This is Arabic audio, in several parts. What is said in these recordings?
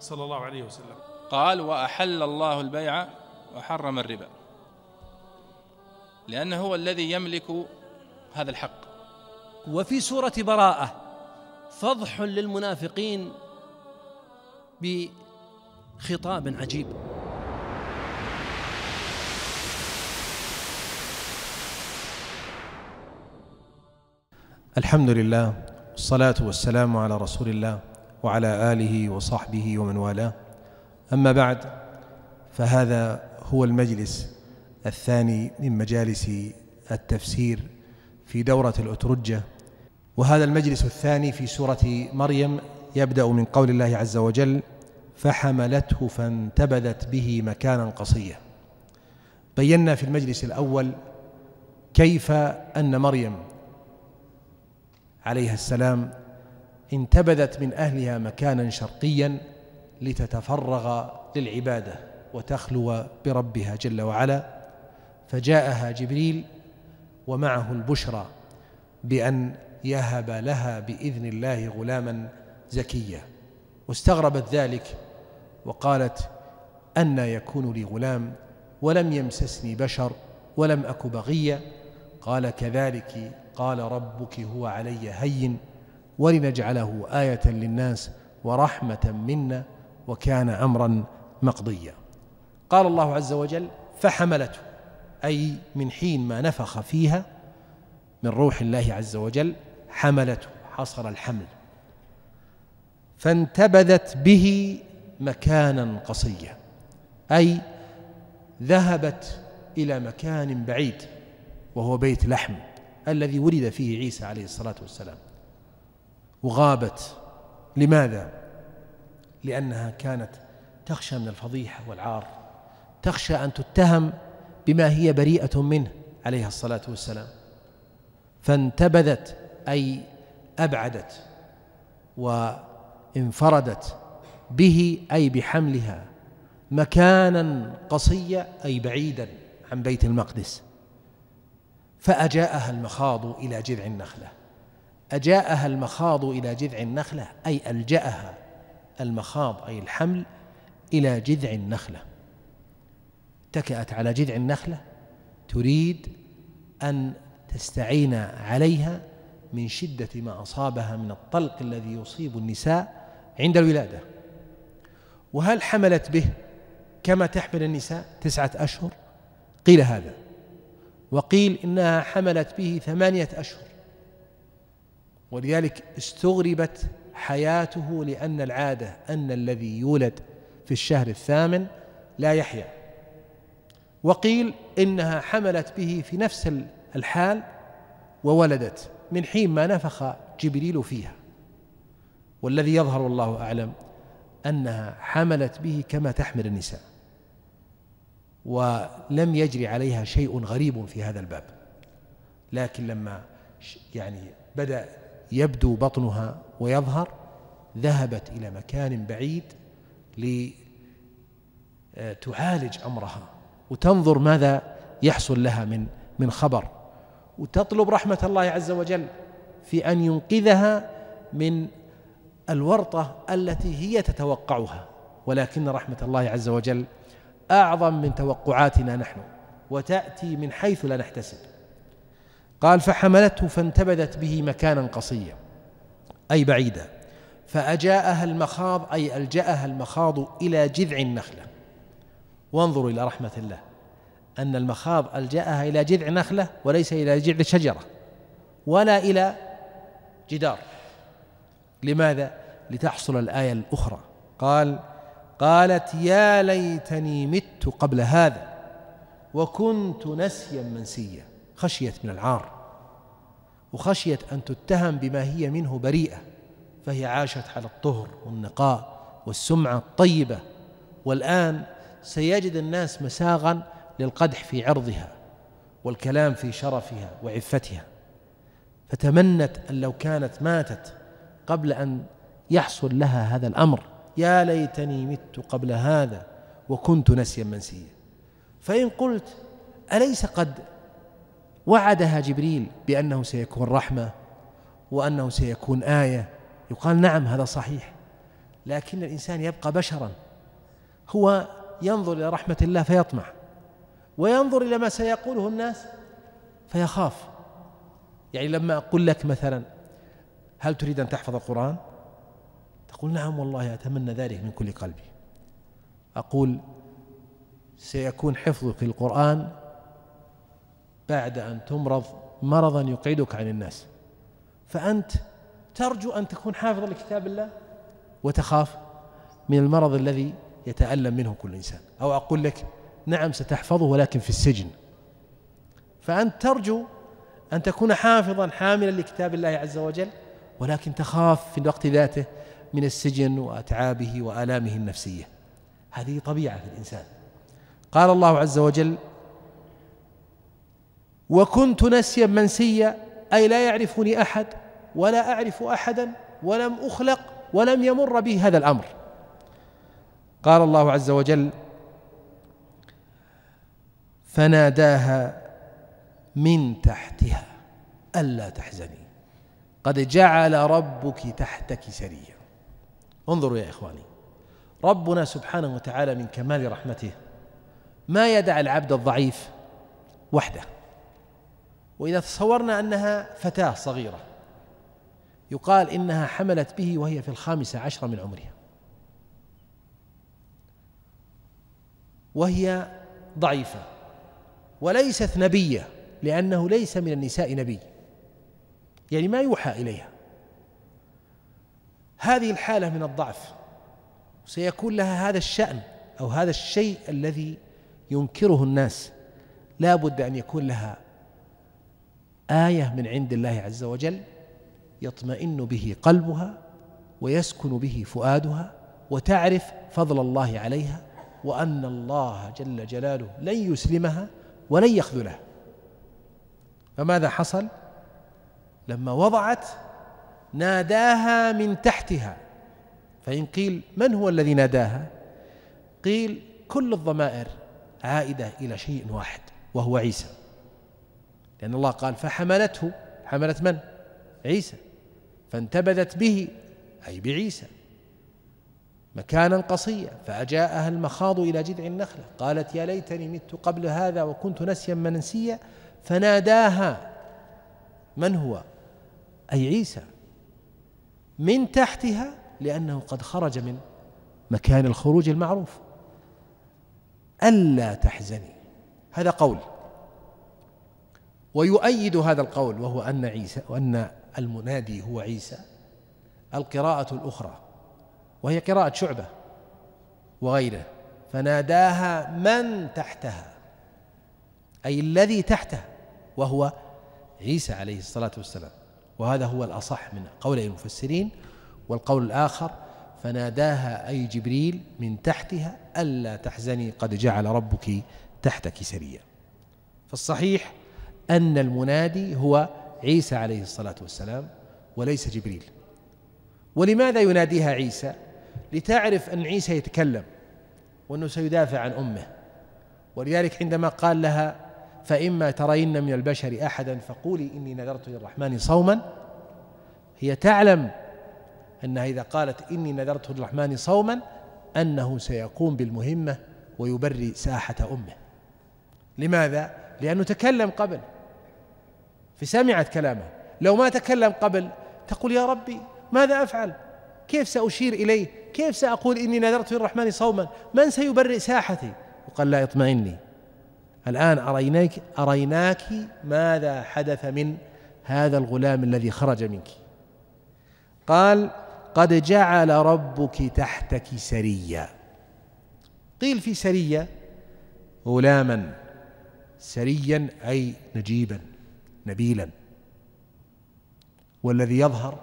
صلى الله عليه وسلم قال وأحل الله البيع وحرم الربا لأنه هو الذي يملك هذا الحق وفي سورة براءة فضح للمنافقين بخطاب عجيب الحمد لله والصلاة والسلام على رسول الله وعلى آله وصحبه ومن والاه أما بعد فهذا هو المجلس الثاني من مجالس التفسير في دورة الأترجة وهذا المجلس الثاني في سورة مريم يبدأ من قول الله عز وجل فحملته فانتبذت به مكانا قصيا بينا في المجلس الأول كيف أن مريم عليها السلام انتبذت من أهلها مكانا شرقيا لتتفرغ للعبادة وتخلو بربها جل وعلا فجاءها جبريل ومعه البشرى بأن يهب لها بإذن الله غلاما زكيا واستغربت ذلك وقالت أن يكون لي غلام ولم يمسسني بشر ولم أك بغيا قال كذلك قال ربك هو علي هين ولنجعله آية للناس ورحمة منا وكان أمرا مقضيا قال الله عز وجل فحملته أي من حين ما نفخ فيها من روح الله عز وجل حملته حصل الحمل فانتبذت به مكانا قصيا أي ذهبت إلى مكان بعيد وهو بيت لحم الذي ولد فيه عيسى عليه الصلاة والسلام وغابت لماذا لانها كانت تخشى من الفضيحه والعار تخشى ان تتهم بما هي بريئه منه عليها الصلاه والسلام فانتبذت اي ابعدت وانفردت به اي بحملها مكانا قصيا اي بعيدا عن بيت المقدس فاجاءها المخاض الى جذع النخله أجاءها المخاض إلى جذع النخلة أي ألجأها المخاض أي الحمل إلى جذع النخلة اتكأت على جذع النخلة تريد أن تستعين عليها من شدة ما أصابها من الطلق الذي يصيب النساء عند الولادة وهل حملت به كما تحمل النساء تسعة أشهر قيل هذا وقيل إنها حملت به ثمانية أشهر ولذلك استغربت حياته لأن العادة أن الذي يولد في الشهر الثامن لا يحيا وقيل إنها حملت به في نفس الحال وولدت من حين ما نفخ جبريل فيها والذي يظهر والله أعلم أنها حملت به كما تحمل النساء ولم يجري عليها شيء غريب في هذا الباب لكن لما يعني بدأ يبدو بطنها ويظهر ذهبت إلى مكان بعيد لتعالج أمرها وتنظر ماذا يحصل لها من من خبر وتطلب رحمة الله عز وجل في أن ينقذها من الورطة التي هي تتوقعها ولكن رحمة الله عز وجل أعظم من توقعاتنا نحن وتأتي من حيث لا نحتسب قال فحملته فانتبذت به مكانا قصيا أي بعيدا فأجاءها المخاض أي ألجأها المخاض إلى جذع النخلة وانظروا إلى رحمة الله أن المخاض ألجأها إلى جذع نخلة وليس إلى جذع شجرة ولا إلى جدار لماذا؟ لتحصل الآية الأخرى قال قالت يا ليتني مت قبل هذا وكنت نسيا منسيا خشيت من العار وخشيت أن تتهم بما هي منه بريئة فهي عاشت على الطهر والنقاء والسمعة الطيبة والآن سيجد الناس مساغا للقدح في عرضها والكلام في شرفها وعفتها فتمنت أن لو كانت ماتت قبل أن يحصل لها هذا الأمر يا ليتني مت قبل هذا وكنت نسيا منسيا فإن قلت أليس قد وعدها جبريل بأنه سيكون رحمة وأنه سيكون آية يقال نعم هذا صحيح لكن الإنسان يبقى بشرا هو ينظر إلى رحمة الله فيطمع وينظر إلى ما سيقوله الناس فيخاف يعني لما أقول لك مثلا هل تريد أن تحفظ القرآن؟ تقول نعم والله أتمنى ذلك من كل قلبي أقول سيكون حفظك للقرآن بعد أن تمرض مرضا يقعدك عن الناس فأنت ترجو أن تكون حافظا لكتاب الله وتخاف من المرض الذي يتألم منه كل إنسان أو أقول لك نعم ستحفظه ولكن في السجن فأنت ترجو أن تكون حافظا حاملا لكتاب الله عز وجل ولكن تخاف في الوقت ذاته من السجن وأتعابه وآلامه النفسية هذه طبيعة في الإنسان قال الله عز وجل وكنت نسيا منسيا أي لا يعرفني أحد ولا أعرف أحدا ولم أخلق ولم يمر بي هذا الأمر قال الله عز وجل فناداها من تحتها ألا تحزني قد جعل ربك تحتك سريا انظروا يا إخواني ربنا سبحانه وتعالى من كمال رحمته ما يدع العبد الضعيف وحده وإذا تصورنا أنها فتاة صغيرة يقال إنها حملت به وهي في الخامسة عشرة من عمرها وهي ضعيفة وليست نبية لأنه ليس من النساء نبي يعني ما يوحى إليها هذه الحالة من الضعف سيكون لها هذا الشأن أو هذا الشيء الذي ينكره الناس لا بد أن يكون لها آية من عند الله عز وجل يطمئن به قلبها ويسكن به فؤادها وتعرف فضل الله عليها وأن الله جل جلاله لن يسلمها ولن يخذلها فماذا حصل لما وضعت ناداها من تحتها فإن قيل من هو الذي ناداها قيل كل الضمائر عائدة إلى شيء واحد وهو عيسى لأن الله قال فحملته حملت من؟ عيسى فانتبذت به أي بعيسى مكانا قصيا فأجاءها المخاض إلى جذع النخلة قالت يا ليتني مت قبل هذا وكنت نسيا منسيا فناداها من هو؟ أي عيسى من تحتها لأنه قد خرج من مكان الخروج المعروف ألا تحزني هذا قول ويؤيد هذا القول وهو أن عيسى وأن المنادي هو عيسى القراءة الأخرى وهي قراءة شعبة وغيره فناداها من تحتها أي الذي تحته وهو عيسى عليه الصلاة والسلام وهذا هو الأصح من قول المفسرين والقول الآخر فناداها أي جبريل من تحتها ألا تحزني قد جعل ربك تحتك سريا فالصحيح أن المنادي هو عيسى عليه الصلاة والسلام وليس جبريل ولماذا يناديها عيسى لتعرف أن عيسى يتكلم وأنه سيدافع عن أمه ولذلك عندما قال لها فإما ترين من البشر أحدا فقولي إني نذرت للرحمن صوما هي تعلم أنها إذا قالت إني نذرت للرحمن صوما أنه سيقوم بالمهمة ويبري ساحة أمه لماذا؟ لأنه تكلم قبل فسمعت كلامه لو ما تكلم قبل تقول يا ربي ماذا افعل؟ كيف ساشير اليه؟ كيف ساقول اني نذرت للرحمن صوما؟ من سيبرئ ساحتي؟ وقال لا اطمئني الان اريناك اريناك ماذا حدث من هذا الغلام الذي خرج منك قال قد جعل ربك تحتك سريا قيل في سرية غلاما سريا أي نجيبا نبيلا والذي يظهر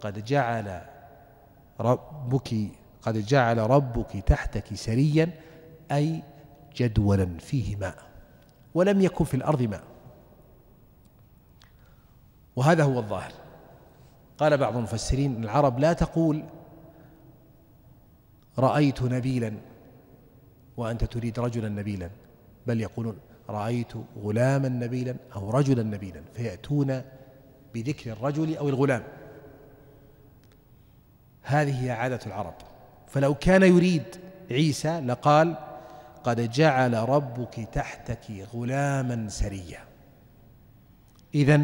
قد جعل ربك قد جعل ربك تحتك سريا أي جدولا فيه ماء ولم يكن في الأرض ماء وهذا هو الظاهر قال بعض المفسرين العرب لا تقول رأيت نبيلا وأنت تريد رجلا نبيلا بل يقولون رأيت غلاما نبيلا أو رجلا نبيلا فيأتون بذكر الرجل أو الغلام هذه هي عادة العرب فلو كان يريد عيسى لقال قد جعل ربك تحتك غلاما سريا إذا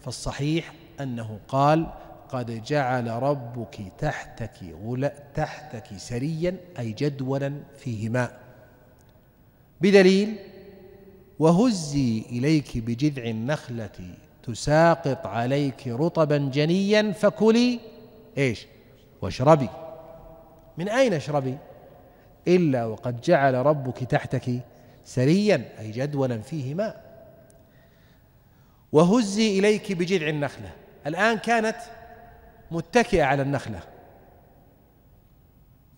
فالصحيح أنه قال قد جعل ربك تحتك غلا تحتك سريا أي جدولا فيه ماء بدليل وهزي إليك بجذع النخلة تساقط عليك رطبا جنيا فكلي ايش واشربي من أين اشربي إلا وقد جعل ربك تحتك سريا أي جدولا فيه ماء وهزي إليك بجذع النخلة الآن كانت متكئة على النخلة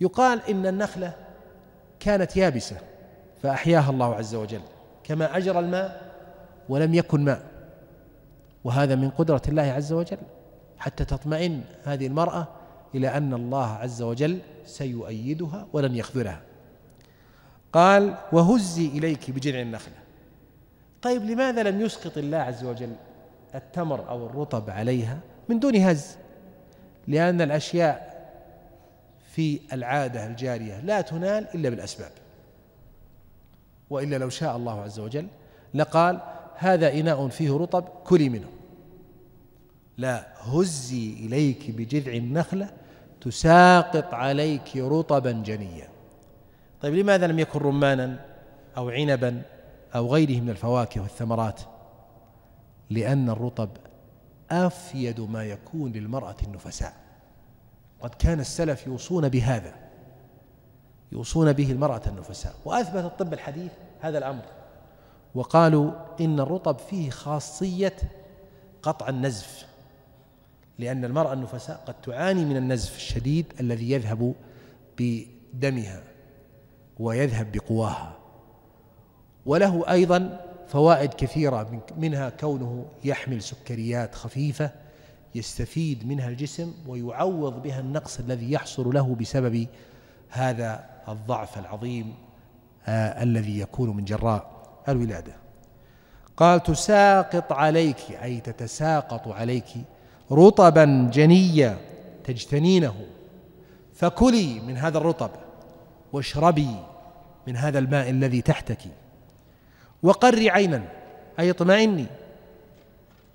يقال إن النخلة كانت يابسة فأحياها الله عز وجل كما أجرى الماء ولم يكن ماء وهذا من قدرة الله عز وجل حتى تطمئن هذه المرأة إلى أن الله عز وجل سيؤيدها ولن يخذلها قال وهزي إليك بجذع النخلة طيب لماذا لم يسقط الله عز وجل التمر أو الرطب عليها من دون هز لأن الأشياء في العادة الجارية لا تنال إلا بالأسباب والا لو شاء الله عز وجل لقال هذا اناء فيه رطب كلي منه لا هزي اليك بجذع النخله تساقط عليك رطبا جنيا طيب لماذا لم يكن رمانا او عنبا او غيره من الفواكه والثمرات لان الرطب افيد ما يكون للمراه النفساء قد كان السلف يوصون بهذا يوصون به المرأة النفساء وأثبت الطب الحديث هذا الأمر وقالوا إن الرطب فيه خاصية قطع النزف لأن المرأة النفساء قد تعاني من النزف الشديد الذي يذهب بدمها ويذهب بقواها وله أيضا فوائد كثيرة منها كونه يحمل سكريات خفيفة يستفيد منها الجسم ويعوض بها النقص الذي يحصل له بسبب هذا الضعف العظيم آه الذي يكون من جراء الولادة قال تساقط عليك أي تتساقط عليك رطبا جنيا تجتنينه فكلي من هذا الرطب واشربي من هذا الماء الذي تحتك وقري عينا أي اطمئني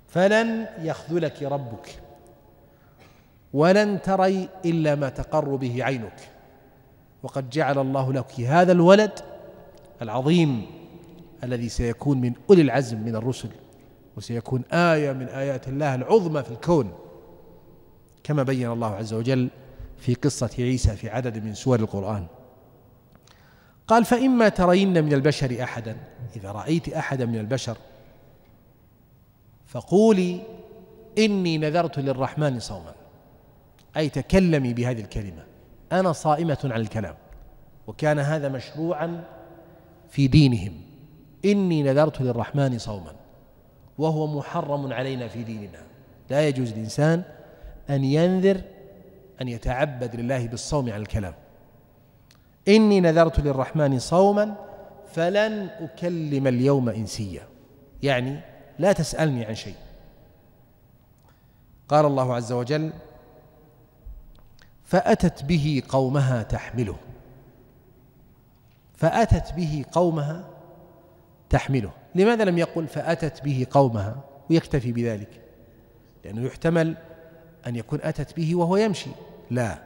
فلن يخذلك ربك ولن تري إلا ما تقر به عينك وقد جعل الله لك هذا الولد العظيم الذي سيكون من أولي العزم من الرسل وسيكون آية من آيات الله العظمى في الكون كما بين الله عز وجل في قصة عيسى في عدد من سور القرآن قال فإما ترين من البشر أحدا إذا رأيت أحدا من البشر فقولي إني نذرت للرحمن صوما أي تكلمي بهذه الكلمة أنا صائمة عن الكلام وكان هذا مشروعا في دينهم إني نذرت للرحمن صوما وهو محرم علينا في ديننا لا يجوز الإنسان أن ينذر أن يتعبد لله بالصوم عن الكلام إني نذرت للرحمن صوما فلن أكلم اليوم إنسيا يعني لا تسألني عن شيء قال الله عز وجل فأتت به قومها تحمله فأتت به قومها تحمله لماذا لم يقل فأتت به قومها ويكتفي بذلك لأنه يحتمل أن يكون أتت به وهو يمشي لا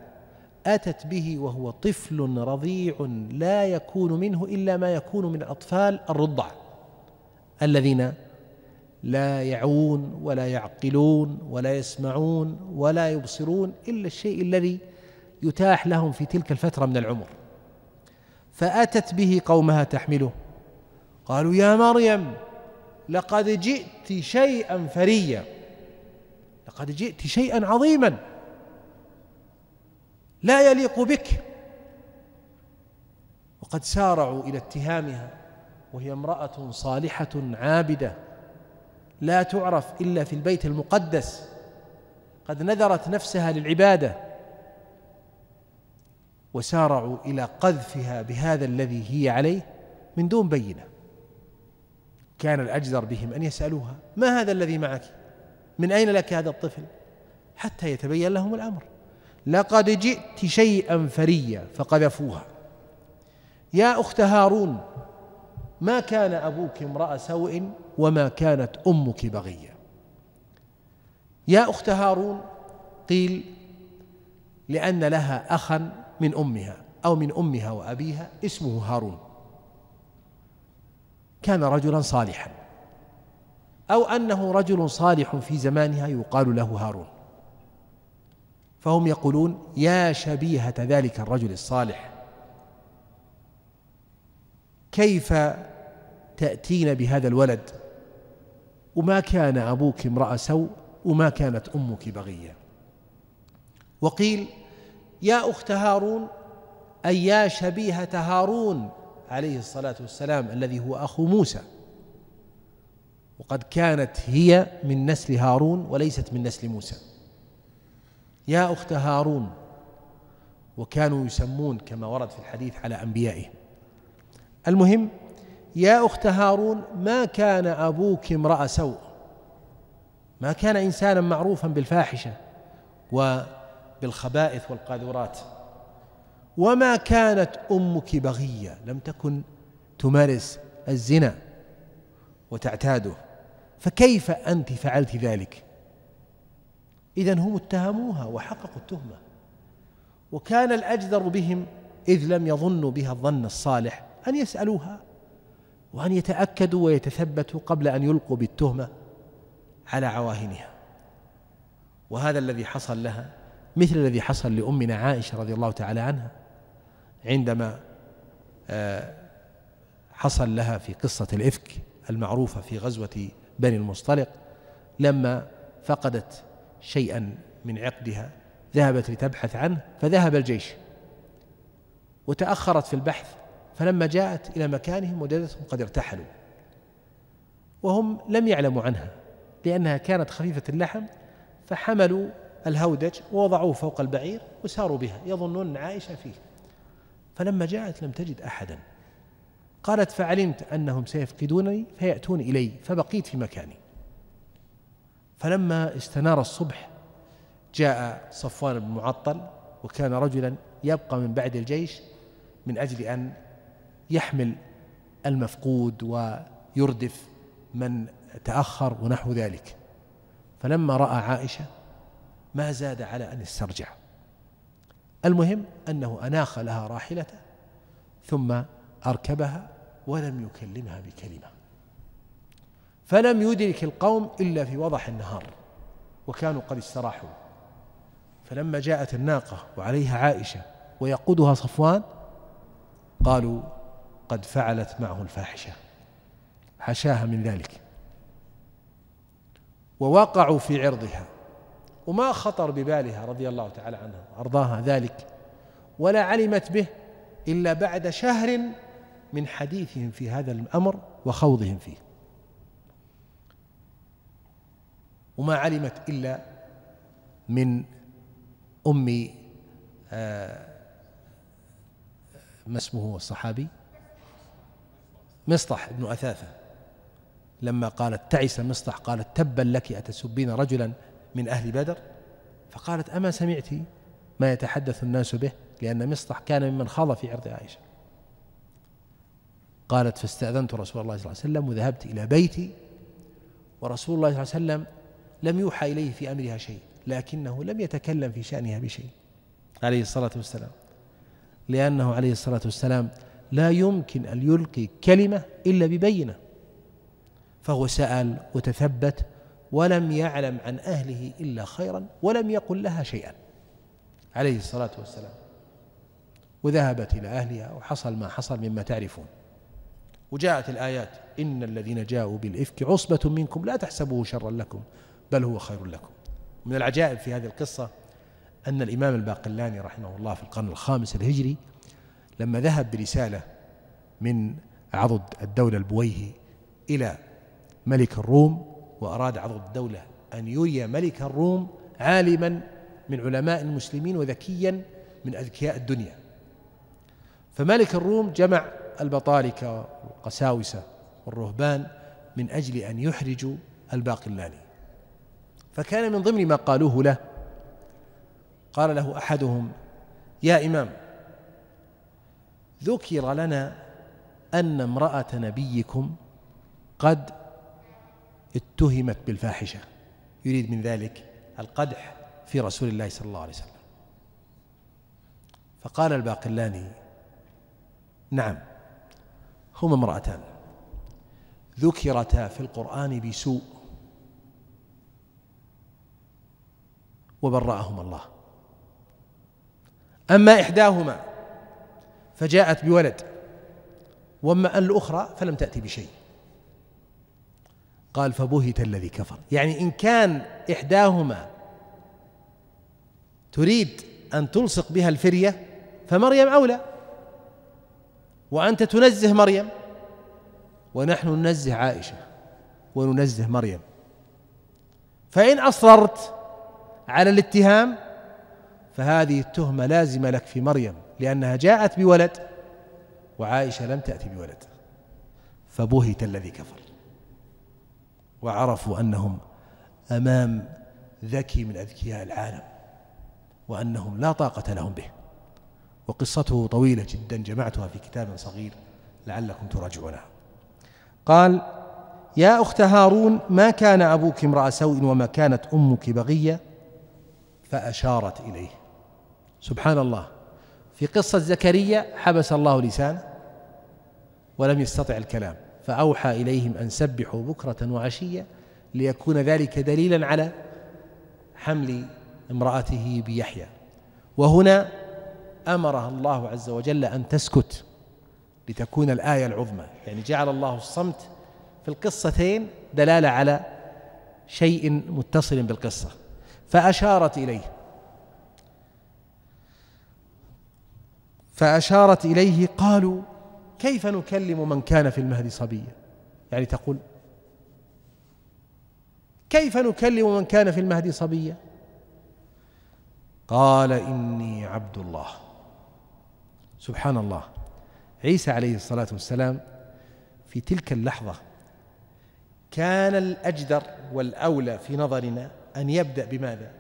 أتت به وهو طفل رضيع لا يكون منه إلا ما يكون من الأطفال الرضع الذين لا يعون ولا يعقلون ولا يسمعون ولا يبصرون إلا الشيء الذي يتاح لهم في تلك الفترة من العمر فأتت به قومها تحمله قالوا يا مريم لقد جئت شيئا فريا لقد جئت شيئا عظيما لا يليق بك وقد سارعوا إلى اتهامها وهي امرأة صالحة عابدة لا تعرف إلا في البيت المقدس قد نذرت نفسها للعبادة وسارعوا الى قذفها بهذا الذي هي عليه من دون بينه كان الاجدر بهم ان يسالوها ما هذا الذي معك من اين لك هذا الطفل حتى يتبين لهم الامر لقد جئت شيئا فريا فقذفوها يا اخت هارون ما كان ابوك امرا سوء وما كانت امك بغيه يا اخت هارون قيل لان لها اخا من أمها أو من أمها وأبيها اسمه هارون كان رجلا صالحا أو أنه رجل صالح في زمانها يقال له هارون فهم يقولون يا شبيهة ذلك الرجل الصالح كيف تأتين بهذا الولد وما كان أبوك امرأ سوء وما كانت أمك بغية وقيل يا أخت هارون أي يا شبيهة هارون عليه الصلاة والسلام الذي هو أخو موسى وقد كانت هي من نسل هارون وليست من نسل موسى يا أخت هارون وكانوا يسمون كما ورد في الحديث على أنبيائهم المهم يا أخت هارون ما كان أبوك امرأ سوء ما كان إنسانا معروفا بالفاحشة و بالخبائث والقاذورات وما كانت امك بغيه لم تكن تمارس الزنا وتعتاده فكيف انت فعلت ذلك اذا هم اتهموها وحققوا التهمه وكان الاجدر بهم اذ لم يظنوا بها الظن الصالح ان يسالوها وان يتاكدوا ويتثبتوا قبل ان يلقوا بالتهمه على عواهنها وهذا الذي حصل لها مثل الذي حصل لأمنا عائشة رضي الله تعالى عنها عندما آه، حصل لها في قصة الإفك المعروفة في غزوة بني المصطلق لما فقدت شيئا من عقدها ذهبت لتبحث عنه فذهب الجيش وتأخرت في البحث فلما جاءت إلى مكانهم وجدتهم قد ارتحلوا وهم لم يعلموا عنها لأنها كانت خفيفة اللحم فحملوا الهودج ووضعوه فوق البعير وساروا بها يظنون أن عائشة فيه فلما جاءت لم تجد أحدا قالت فعلمت أنهم سيفقدونني فيأتون إلي فبقيت في مكاني فلما استنار الصبح جاء صفوان بن معطل وكان رجلا يبقى من بعد الجيش من أجل أن يحمل المفقود ويردف من تأخر ونحو ذلك فلما رأى عائشة ما زاد على أن استرجع المهم أنه أناخ لها راحلته ثم أركبها ولم يكلمها بكلمة فلم يدرك القوم إلا في وضح النهار وكانوا قد استراحوا فلما جاءت الناقة وعليها عائشة ويقودها صفوان قالوا قد فعلت معه الفاحشة حشاها من ذلك ووقعوا في عرضها وما خطر ببالها رضي الله تعالى عنها وارضاها ذلك ولا علمت به الا بعد شهر من حديثهم في هذا الامر وخوضهم فيه وما علمت الا من ام آه، ما اسمه الصحابي مصطح بن اثاثه لما قالت تعس مصطح قالت تبا لك اتسبين رجلا من أهل بدر فقالت أما سمعت ما يتحدث الناس به لأن مصطح كان ممن خاض في عرض عائشة قالت فاستأذنت رسول الله صلى الله عليه وسلم وذهبت إلى بيتي ورسول الله صلى الله عليه وسلم لم يوحى إليه في أمرها شيء لكنه لم يتكلم في شأنها بشيء عليه الصلاة والسلام لأنه عليه الصلاة والسلام لا يمكن أن يلقي كلمة إلا ببينة فهو سأل وتثبت ولم يعلم عن أهله إلا خيرا ولم يقل لها شيئا عليه الصلاة والسلام وذهبت إلى أهلها وحصل ما حصل مما تعرفون وجاءت الآيات إن الذين جاءوا بالإفك عصبة منكم لا تحسبوه شرا لكم بل هو خير لكم من العجائب في هذه القصة أن الإمام الباقلاني رحمه الله في القرن الخامس الهجري لما ذهب برسالة من عضد الدولة البويهي إلى ملك الروم وأراد عضد الدولة أن يري ملك الروم عالما من علماء المسلمين وذكيا من أذكياء الدنيا فملك الروم جمع البطالكة والقساوسة والرهبان من أجل أن يحرجوا الباقلاني فكان من ضمن ما قالوه له قال له أحدهم يا إمام ذكر لنا أن امرأة نبيكم قد اتهمت بالفاحشة يريد من ذلك القدح في رسول الله صلى الله عليه وسلم فقال الباقلاني نعم هما امرأتان ذكرتا في القرآن بسوء وبرأهما الله أما إحداهما فجاءت بولد وأما الأخرى فلم تأتي بشيء قال فبهت الذي كفر يعني إن كان إحداهما تريد أن تلصق بها الفرية فمريم أولى وأنت تنزه مريم ونحن ننزه عائشة وننزه مريم فإن أصررت على الاتهام فهذه التهمة لازمة لك في مريم لأنها جاءت بولد وعائشة لم تأتي بولد فبهت الذي كفر وعرفوا أنهم أمام ذكي من أذكياء العالم وأنهم لا طاقة لهم به وقصته طويلة جدا جمعتها في كتاب صغير لعلكم تراجعونها قال يا أخت هارون ما كان أبوك امرأ سوء وما كانت أمك بغية فأشارت إليه سبحان الله في قصة زكريا حبس الله لسانه ولم يستطع الكلام فأوحى إليهم أن سبحوا بكرة وعشية ليكون ذلك دليلا على حمل امرأته بيحيى وهنا أمرها الله عز وجل أن تسكت لتكون الآية العظمى يعني جعل الله الصمت في القصتين دلالة على شيء متصل بالقصة فأشارت إليه فأشارت إليه قالوا كيف نكلم من كان في المهد صبيا يعني تقول كيف نكلم من كان في المهد صبيا قال إني عبد الله سبحان الله عيسى عليه الصلاة والسلام في تلك اللحظة كان الأجدر والأولى في نظرنا أن يبدأ بماذا؟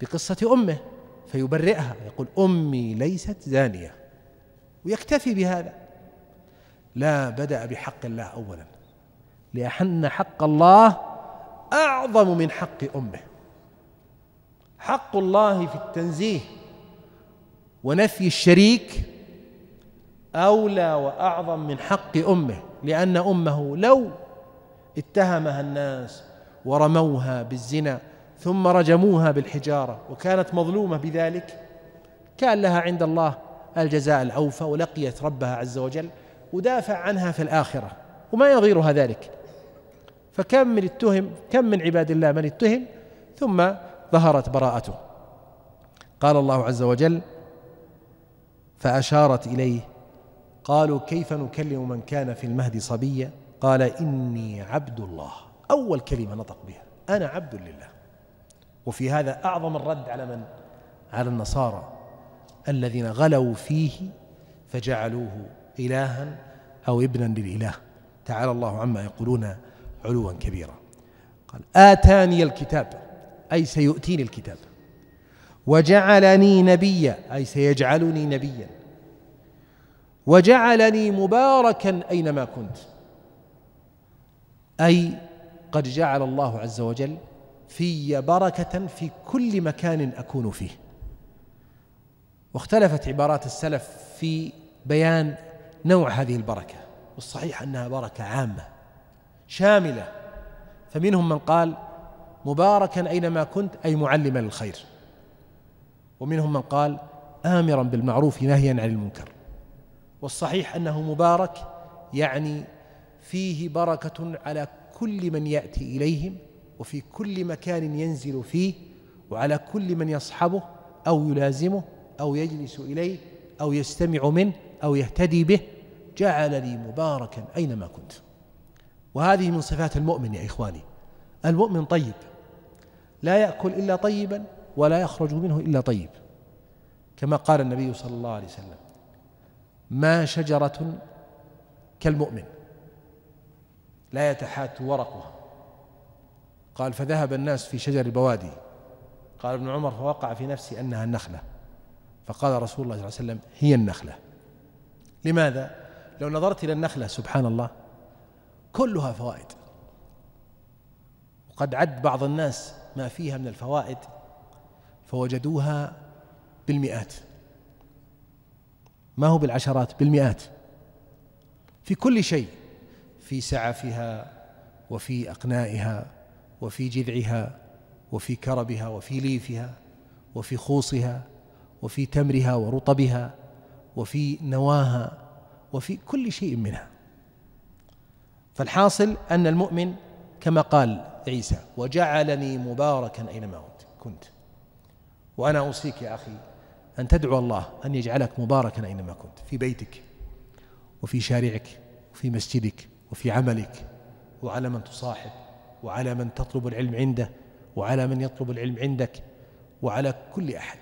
بقصة أمه فيبرئها يقول أمي ليست زانية ويكتفي بهذا لا بدأ بحق الله أولا لأن حق الله أعظم من حق أمه حق الله في التنزيه ونفي الشريك أولى وأعظم من حق أمه لأن أمه لو اتهمها الناس ورموها بالزنا ثم رجموها بالحجارة وكانت مظلومة بذلك كان لها عند الله الجزاء الأوفى ولقيت ربها عز وجل ودافع عنها في الآخرة وما يغيرها ذلك فكم من اتهم كم من عباد الله من اتهم ثم ظهرت براءته قال الله عز وجل فأشارت إليه قالوا كيف نكلم من كان في المهد صبيا قال إني عبد الله أول كلمة نطق بها أنا عبد لله وفي هذا أعظم الرد على من؟ على النصارى الذين غلوا فيه فجعلوه إلها أو ابنا للإله تعالى الله عما يقولون علوا كبيرا قال آتاني الكتاب أي سيؤتيني الكتاب وجعلني نبيا أي سيجعلني نبيا وجعلني مباركا أينما كنت أي قد جعل الله عز وجل في بركة في كل مكان أكون فيه واختلفت عبارات السلف في بيان نوع هذه البركه والصحيح انها بركه عامه شامله فمنهم من قال مباركا اينما كنت اي معلما للخير ومنهم من قال امرا بالمعروف نهيا عن المنكر والصحيح انه مبارك يعني فيه بركه على كل من ياتي اليهم وفي كل مكان ينزل فيه وعلى كل من يصحبه او يلازمه أو يجلس إليه أو يستمع منه أو يهتدي به جعلني مباركا أينما كنت وهذه من صفات المؤمن يا إخواني المؤمن طيب لا يأكل إلا طيبا ولا يخرج منه إلا طيب كما قال النبي صلى الله عليه وسلم ما شجرة كالمؤمن لا يتحات ورقها قال فذهب الناس في شجر البوادي قال ابن عمر فوقع في نفسي أنها النخلة فقال رسول الله صلى الله عليه وسلم هي النخلة لماذا؟ لو نظرت إلى النخلة سبحان الله كلها فوائد وقد عد بعض الناس ما فيها من الفوائد فوجدوها بالمئات ما هو بالعشرات بالمئات في كل شيء في سعفها وفي أقنائها وفي جذعها وفي كربها وفي ليفها وفي خوصها وفي تمرها ورطبها وفي نواها وفي كل شيء منها فالحاصل أن المؤمن كما قال عيسى وجعلني مباركا أينما كنت وأنا أوصيك يا أخي أن تدعو الله أن يجعلك مباركا أينما كنت في بيتك وفي شارعك وفي مسجدك وفي عملك وعلى من تصاحب وعلى من تطلب العلم عنده وعلى من يطلب العلم عندك وعلى كل أحد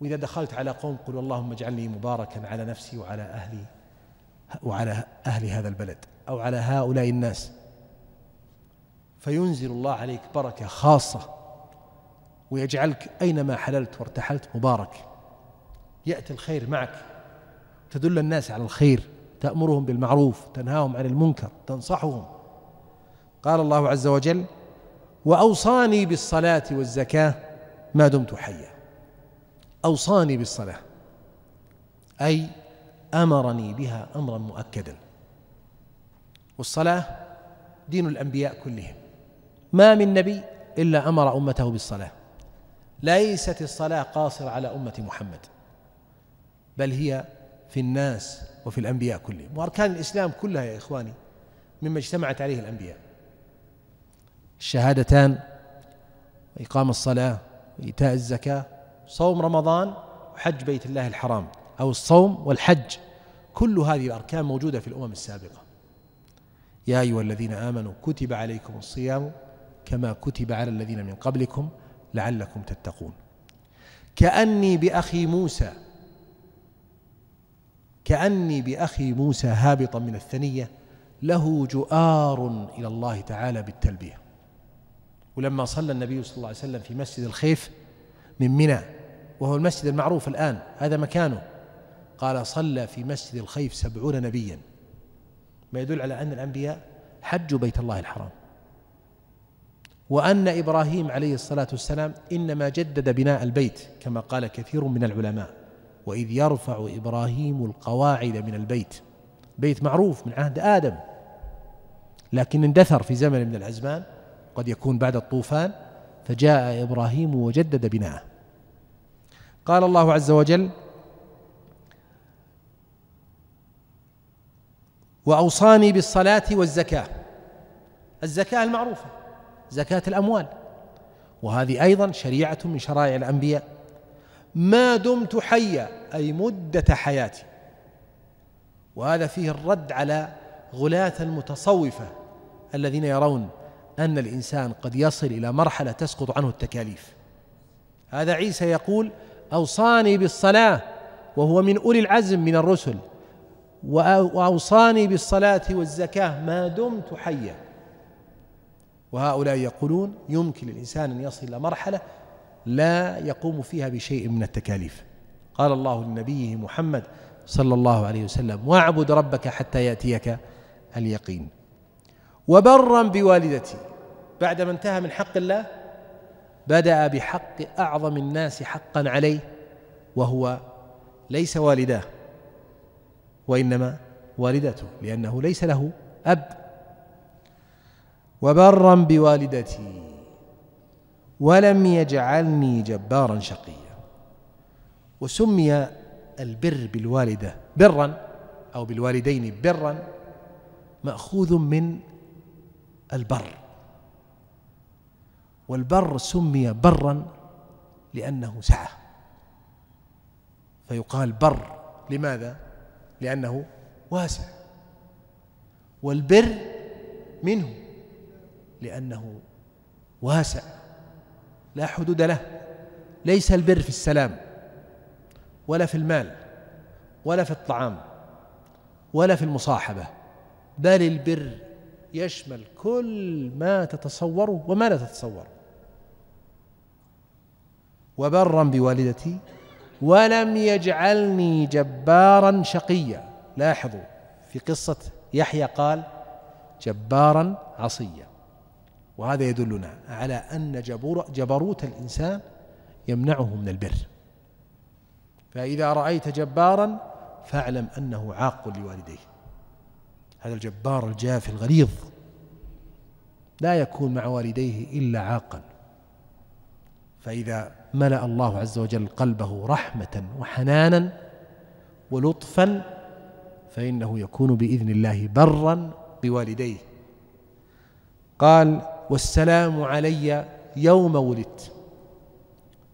وإذا دخلت على قوم قل اللهم اجعلني مباركا على نفسي وعلى أهلي وعلى أهل هذا البلد أو على هؤلاء الناس فينزل الله عليك بركة خاصة ويجعلك أينما حللت وارتحلت مبارك يأتي الخير معك تدل الناس على الخير تأمرهم بالمعروف تنهاهم عن المنكر تنصحهم قال الله عز وجل وأوصاني بالصلاة والزكاة ما دمت حيًّا أوصاني بالصلاة أي أمرني بها أمرا مؤكدا والصلاة دين الأنبياء كلهم ما من نبي إلا أمر أمته بالصلاة ليست الصلاة قاصرة على أمة محمد بل هي في الناس وفي الأنبياء كلهم وأركان الإسلام كلها يا إخواني مما اجتمعت عليه الأنبياء الشهادتان وإقام الصلاة وإيتاء الزكاة صوم رمضان وحج بيت الله الحرام أو الصوم والحج كل هذه الأركان موجودة في الأمم السابقة يا أيها الذين آمنوا كتب عليكم الصيام كما كتب على الذين من قبلكم لعلكم تتقون كأني بأخي موسى كأني بأخي موسى هابطا من الثنية له جؤار إلى الله تعالى بالتلبية ولما صلى النبي صلى الله عليه وسلم في مسجد الخيف من منى وهو المسجد المعروف الآن هذا مكانه قال صلى في مسجد الخيف سبعون نبيا ما يدل على أن الأنبياء حجوا بيت الله الحرام وأن إبراهيم عليه الصلاة والسلام إنما جدد بناء البيت كما قال كثير من العلماء وإذ يرفع إبراهيم القواعد من البيت بيت معروف من عهد آدم لكن اندثر في زمن من الأزمان قد يكون بعد الطوفان فجاء إبراهيم وجدد بناءه قال الله عز وجل واوصاني بالصلاه والزكاه الزكاه المعروفه زكاه الاموال وهذه ايضا شريعه من شرائع الانبياء ما دمت حيا اي مده حياتي وهذا فيه الرد على غلاة المتصوفه الذين يرون ان الانسان قد يصل الى مرحله تسقط عنه التكاليف هذا عيسى يقول اوصاني بالصلاه وهو من اولي العزم من الرسل واوصاني بالصلاه والزكاه ما دمت حيا وهؤلاء يقولون يمكن للانسان ان يصل الى مرحله لا يقوم فيها بشيء من التكاليف قال الله لنبيه محمد صلى الله عليه وسلم واعبد ربك حتى ياتيك اليقين وبرا بوالدتي بعدما انتهى من حق الله بدأ بحق أعظم الناس حقا عليه وهو ليس والداه وإنما والدته لأنه ليس له أب وبرا بوالدتي ولم يجعلني جبارا شقيا وسمي البر بالوالدة برا أو بالوالدين برا مأخوذ من البر والبر سمي برا لأنه سعة فيقال بر لماذا؟ لأنه واسع والبر منه لأنه واسع لا حدود له ليس البر في السلام ولا في المال ولا في الطعام ولا في المصاحبة بل البر يشمل كل ما تتصوره وما لا تتصوره وبرا بوالدتي ولم يجعلني جبارا شقيا لاحظوا في قصة يحيى قال جبارا عصيا وهذا يدلنا على أن جبروت الإنسان يمنعه من البر فإذا رأيت جبارا فاعلم أنه عاق لوالديه هذا الجبار الجاف الغليظ لا يكون مع والديه إلا عاقا فإذا ملأ الله عز وجل قلبه رحمة وحنانا ولطفا فإنه يكون بإذن الله برا بوالديه قال والسلام علي يوم ولدت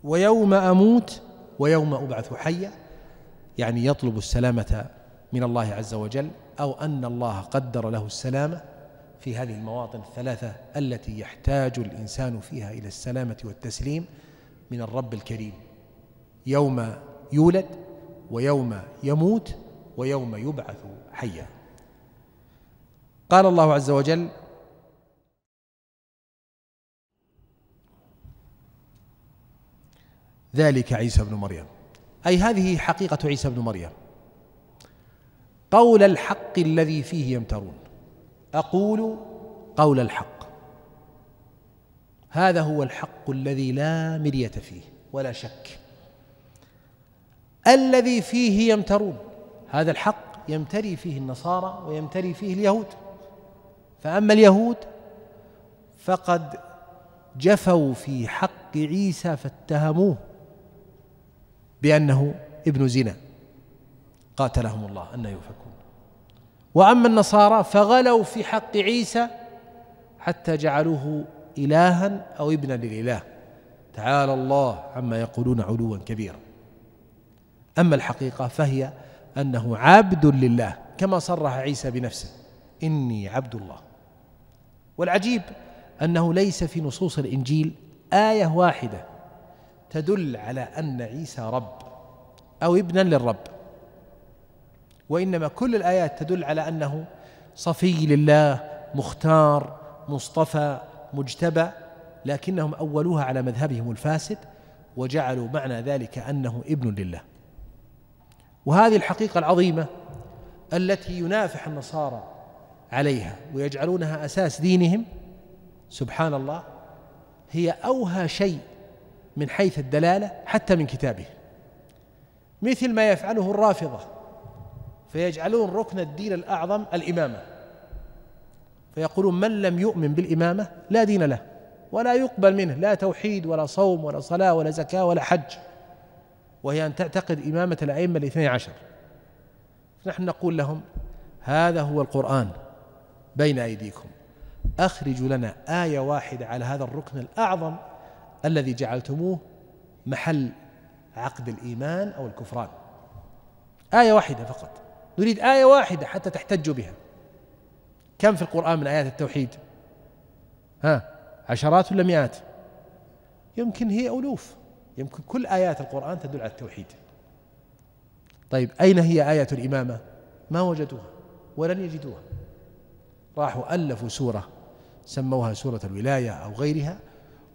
ويوم أموت ويوم أبعث حيا يعني يطلب السلامة من الله عز وجل أو أن الله قدر له السلامة في هذه المواطن الثلاثة التي يحتاج الإنسان فيها إلى السلامة والتسليم من الرب الكريم يوم يولد ويوم يموت ويوم يبعث حيا قال الله عز وجل ذلك عيسى بن مريم أي هذه حقيقة عيسى بن مريم قول الحق الذي فيه يمترون اقول قول الحق هذا هو الحق الذي لا مريه فيه ولا شك الذي فيه يمترون هذا الحق يمتري فيه النصارى ويمتري فيه اليهود فاما اليهود فقد جفوا في حق عيسى فاتهموه بانه ابن زنا قاتلهم الله ان يؤفكون واما النصارى فغلوا في حق عيسى حتى جعلوه الها او ابنا للاله تعالى الله عما يقولون علوا كبيرا اما الحقيقه فهي انه عبد لله كما صرح عيسى بنفسه اني عبد الله والعجيب انه ليس في نصوص الانجيل ايه واحده تدل على ان عيسى رب او ابنا للرب وإنما كل الآيات تدل على أنه صفي لله مختار مصطفى مجتبى لكنهم أولوها على مذهبهم الفاسد وجعلوا معنى ذلك أنه ابن لله وهذه الحقيقة العظيمة التي ينافح النصارى عليها ويجعلونها أساس دينهم سبحان الله هي أوهى شيء من حيث الدلالة حتى من كتابه مثل ما يفعله الرافضة فيجعلون ركن الدين الأعظم الإمامة فيقولون من لم يؤمن بالإمامة لا دين له ولا يقبل منه لا توحيد ولا صوم ولا صلاة ولا زكاة ولا حج وهي أن تعتقد إمامة الأئمة الاثني عشر نحن نقول لهم هذا هو القرآن بين أيديكم أخرجوا لنا آية واحدة على هذا الركن الأعظم الذي جعلتموه محل عقد الإيمان أو الكفران آية واحدة فقط نريد آية واحدة حتى تحتجوا بها كم في القرآن من آيات التوحيد ها عشرات ولا مئات يمكن هي ألوف يمكن كل آيات القرآن تدل على التوحيد طيب أين هي آية الإمامة ما وجدوها ولن يجدوها راحوا ألفوا سورة سموها سورة الولاية أو غيرها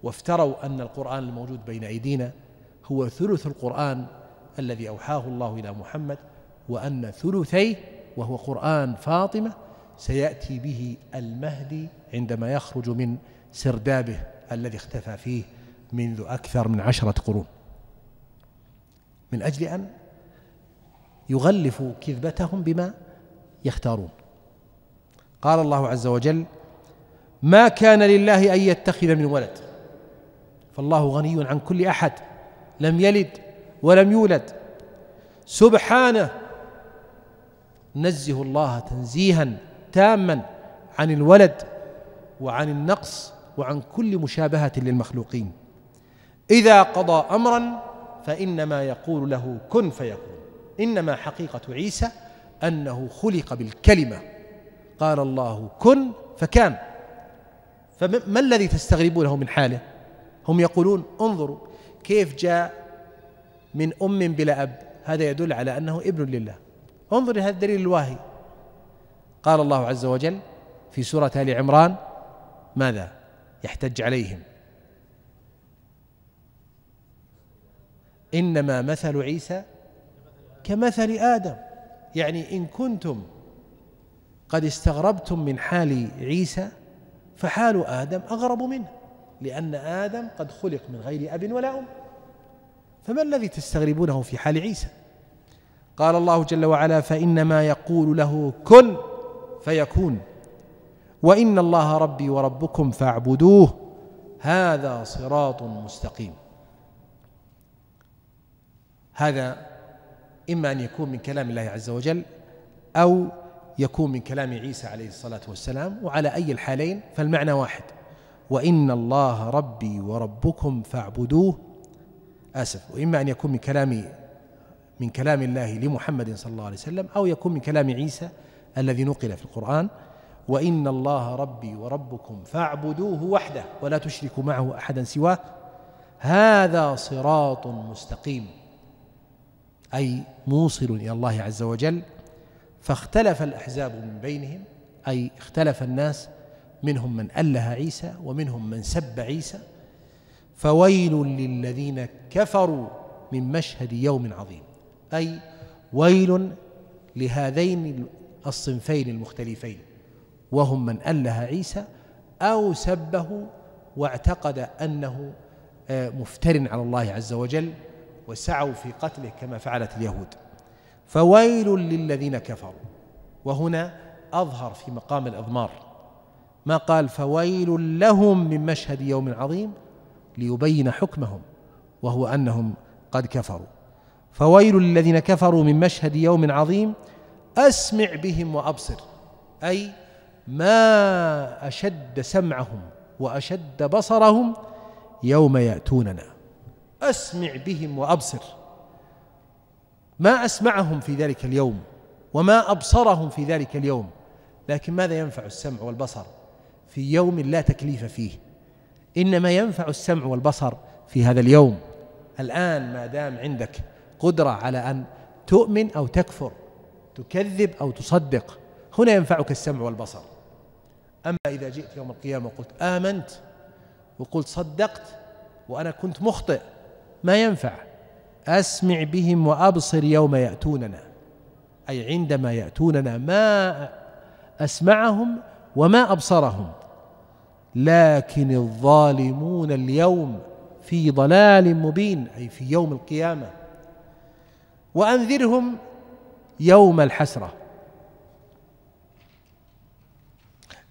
وافتروا أن القرآن الموجود بين أيدينا هو ثلث القرآن الذي أوحاه الله إلى محمد وأن ثلثيه وهو قرآن فاطمة سيأتي به المهدي عندما يخرج من سردابه الذي اختفى فيه منذ أكثر من عشرة قرون من أجل أن يغلفوا كذبتهم بما يختارون قال الله عز وجل ما كان لله أن يتخذ من ولد فالله غني عن كل أحد لم يلد ولم يولد سبحانه نزه الله تنزيها تاما عن الولد وعن النقص وعن كل مشابهة للمخلوقين إذا قضى أمرا فإنما يقول له كن فيكون إنما حقيقة عيسى أنه خلق بالكلمة قال الله كن فكان فما الذي تستغربونه من حاله هم يقولون انظروا كيف جاء من أم بلا أب هذا يدل على أنه ابن لله انظر إلى هذا الدليل الواهي قال الله عز وجل في سورة آل عمران ماذا يحتج عليهم إنما مثل عيسى كمثل آدم يعني إن كنتم قد استغربتم من حال عيسى فحال آدم أغرب منه لأن آدم قد خلق من غير أب ولا أم فما الذي تستغربونه في حال عيسى قال الله جل وعلا فإنما يقول له كن فيكون وإن الله ربي وربكم فاعبدوه هذا صراط مستقيم هذا إما أن يكون من كلام الله عز وجل أو يكون من كلام عيسى عليه الصلاة والسلام وعلى أي الحالين فالمعنى واحد وإن الله ربي وربكم فاعبدوه آسف وإما أن يكون من كلام من كلام الله لمحمد صلى الله عليه وسلم أو يكون من كلام عيسى الذي نقل في القرآن وإن الله ربي وربكم فاعبدوه وحده ولا تشركوا معه أحدا سواه هذا صراط مستقيم أي موصل إلى الله عز وجل فاختلف الأحزاب من بينهم أي اختلف الناس منهم من أله عيسى ومنهم من سب عيسى فويل للذين كفروا من مشهد يوم عظيم أي ويل لهذين الصنفين المختلفين وهم من أله عيسى أو سبه واعتقد أنه آه، مفتر على الله عز وجل وسعوا في قتله كما فعلت اليهود فويل للذين كفروا وهنا أظهر في مقام الإضمار ما قال فويل لهم من مشهد يوم عظيم ليبين حكمهم وهو أنهم قد كفروا فويل للذين كفروا من مشهد يوم عظيم أسمع بهم وأبصر أي ما أشد سمعهم وأشد بصرهم يوم يأتوننا أسمع بهم وأبصر ما أسمعهم في ذلك اليوم وما أبصرهم في ذلك اليوم لكن ماذا ينفع السمع والبصر في يوم لا تكليف فيه إنما ينفع السمع والبصر في هذا اليوم الآن ما دام عندك قدرة على أن تؤمن أو تكفر تكذب أو تصدق هنا ينفعك السمع والبصر أما إذا جئت يوم القيامة وقلت آمنت وقلت صدقت وأنا كنت مخطئ ما ينفع أسمع بهم وأبصر يوم يأتوننا أي عندما يأتوننا ما أسمعهم وما أبصرهم لكن الظالمون اليوم في ضلال مبين أي في يوم القيامة وأنذرهم يوم الحسرة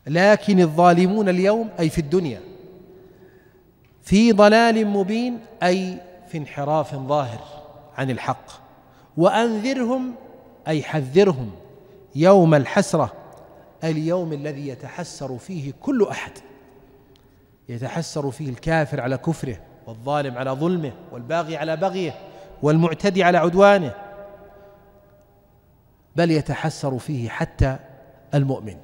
لكن الظالمون اليوم أي في الدنيا في ضلال مبين أي في انحراف ظاهر عن الحق وأنذرهم أي حذرهم يوم الحسرة اليوم الذي يتحسر فيه كل أحد يتحسر فيه الكافر على كفره والظالم على ظلمه والباغي على بغيه والمعتدي على عدوانه بل يتحسر فيه حتى المؤمن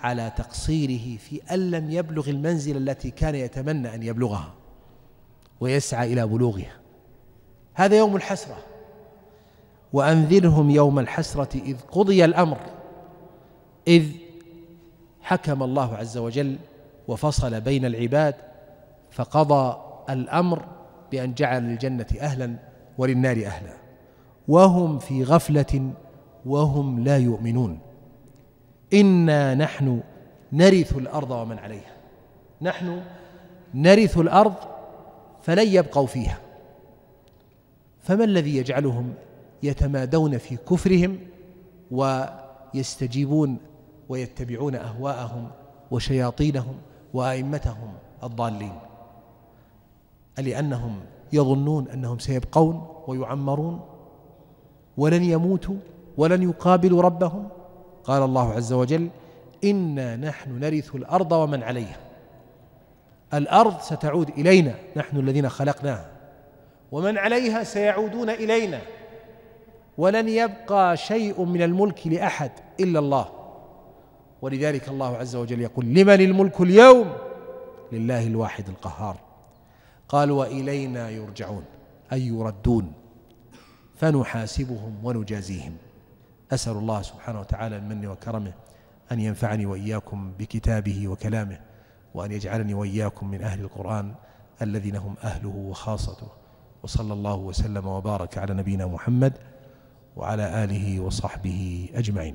على تقصيره في أن لم يبلغ المنزلة التي كان يتمنى أن يبلغها ويسعى إلى بلوغها هذا يوم الحسرة وأنذرهم يوم الحسرة إذ قضي الأمر إذ حكم الله عز وجل وفصل بين العباد فقضى الأمر بأن جعل الجنة أهلا وللنار أهلا وهم في غفلة وهم لا يؤمنون إنا نحن نرث الأرض ومن عليها نحن نرث الأرض فلن يبقوا فيها فما الذي يجعلهم يتمادون في كفرهم ويستجيبون ويتبعون أهواءهم وشياطينهم وأئمتهم الضالين لأنهم يظنون أنهم سيبقون ويعمرون ولن يموتوا ولن يقابلوا ربهم قال الله عز وجل إنا نحن نرث الأرض ومن عليها الأرض ستعود إلينا نحن الذين خلقناها ومن عليها سيعودون إلينا ولن يبقى شيء من الملك لأحد إلا الله ولذلك الله عز وجل يقول لمن الملك اليوم لله الواحد القهار قال وإلينا يرجعون أي يردون فنحاسبهم ونجازيهم أسأل الله سبحانه وتعالى من وكرمه أن ينفعني وإياكم بكتابه وكلامه وأن يجعلني وإياكم من أهل القرآن الذين هم أهله وخاصته وصلى الله وسلم وبارك على نبينا محمد وعلى آله وصحبه أجمعين